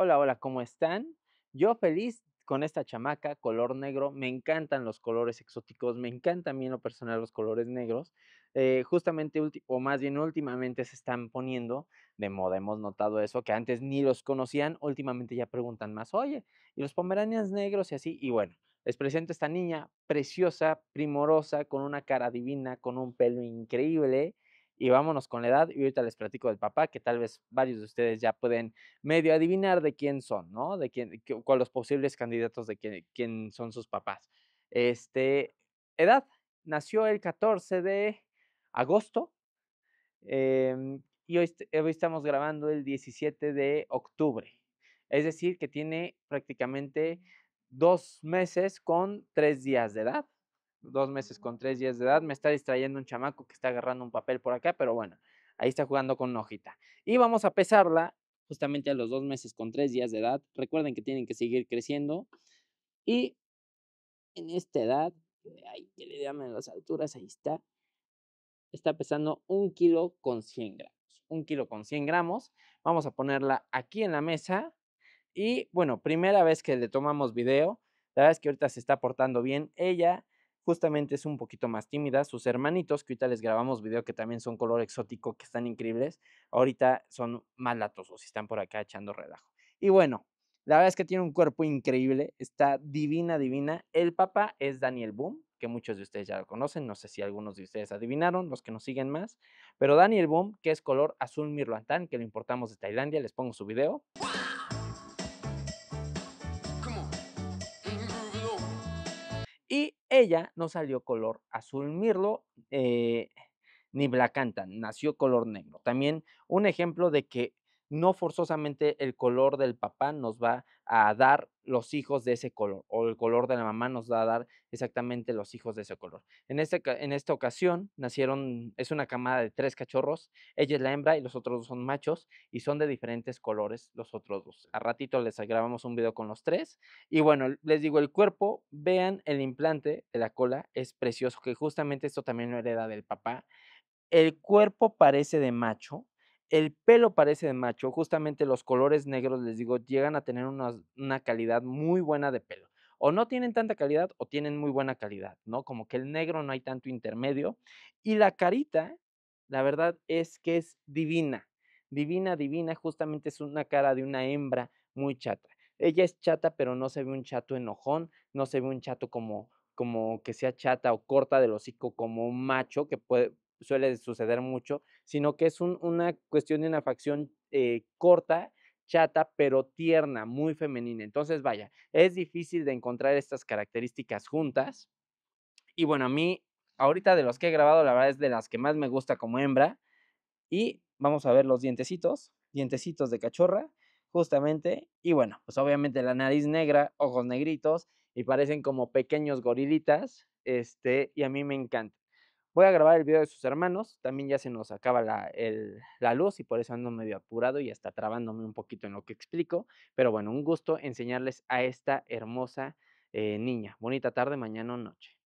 Hola, hola, ¿cómo están? Yo feliz con esta chamaca, color negro. Me encantan los colores exóticos, me encantan a mí lo personal los colores negros. Eh, justamente, o más bien últimamente se están poniendo de moda. Hemos notado eso, que antes ni los conocían, últimamente ya preguntan más, oye, ¿y los pomeranias negros y así? Y bueno, les presento esta niña preciosa, primorosa, con una cara divina, con un pelo increíble y vámonos con la edad. Y ahorita les platico del papá, que tal vez varios de ustedes ya pueden medio adivinar de quién son, ¿no? De quién, con los posibles candidatos de quién, son sus papás. Este, edad, nació el 14 de agosto. Em, y hoy, hoy estamos grabando el 17 de octubre. Es decir, que tiene prácticamente dos meses con tres días de edad dos meses con tres días de edad, me está distrayendo un chamaco que está agarrando un papel por acá, pero bueno, ahí está jugando con una hojita. Y vamos a pesarla justamente a los dos meses con tres días de edad. Recuerden que tienen que seguir creciendo. Y en esta edad, eh, ay, que le llaman las alturas, ahí está, está pesando un kilo con 100 gramos. Un kilo con 100 gramos. Vamos a ponerla aquí en la mesa. Y bueno, primera vez que le tomamos video, la verdad es que ahorita se está portando bien ella justamente es un poquito más tímida. Sus hermanitos, que ahorita les grabamos video que también son color exótico, que están increíbles, ahorita son más latosos y están por acá echando relajo. Y bueno, la verdad es que tiene un cuerpo increíble, está divina, divina. El papá es Daniel Boom, que muchos de ustedes ya lo conocen, no sé si algunos de ustedes adivinaron, los que nos siguen más, pero Daniel Boom, que es color azul mirlantán, que lo importamos de Tailandia, les pongo su video. ella no salió color azul mirlo eh, ni blacanta, nació color negro. También un ejemplo de que no forzosamente el color del papá nos va a dar los hijos de ese color o el color de la mamá nos va a dar exactamente los hijos de ese color. En, este en esta ocasión nacieron, es una camada de tres cachorros, ella es la hembra y los otros dos son machos y son de diferentes colores los otros dos. A ratito les grabamos un video con los tres y bueno, les digo el cuerpo, vean el implante de la cola, es precioso que justamente esto también lo hereda del papá. El cuerpo parece de macho, el pelo parece de macho, justamente los colores negros, les digo, llegan a tener una, calidad muy buena de pelo o no tienen tanta calidad o tienen muy buena calidad, ¿no? Como que el negro no hay tanto intermedio. Y la carita, la verdad es que es divina, divina, divina, justamente es una cara de una hembra muy chata. Ella es chata, pero no se ve un chato enojón, no se ve un chato como como que sea chata o corta del hocico como un macho que puede, suele suceder mucho, sino que es una cuestión de una facción eh, corta, chata, pero tierna, muy femenina. Entonces, vaya, es difícil de encontrar estas características juntas. Y bueno, a mí, ahorita de los que he grabado, la verdad es de las que más me gusta como hembra. Y vamos a ver los dientecitos, dientecitos de cachorra, justamente. Y bueno, pues obviamente la nariz negra, ojos negritos y parecen como pequeños gorilitas. Este, y a mí me encanta. Voy a grabar el video de sus hermanos. También ya se nos acaba la, luz y por eso ando medio apurado y hasta trabándome un poquito en lo que explico. Pero bueno, un gusto enseñarles a esta hermosa eh, niña. Bonita tarde, mañana o noche.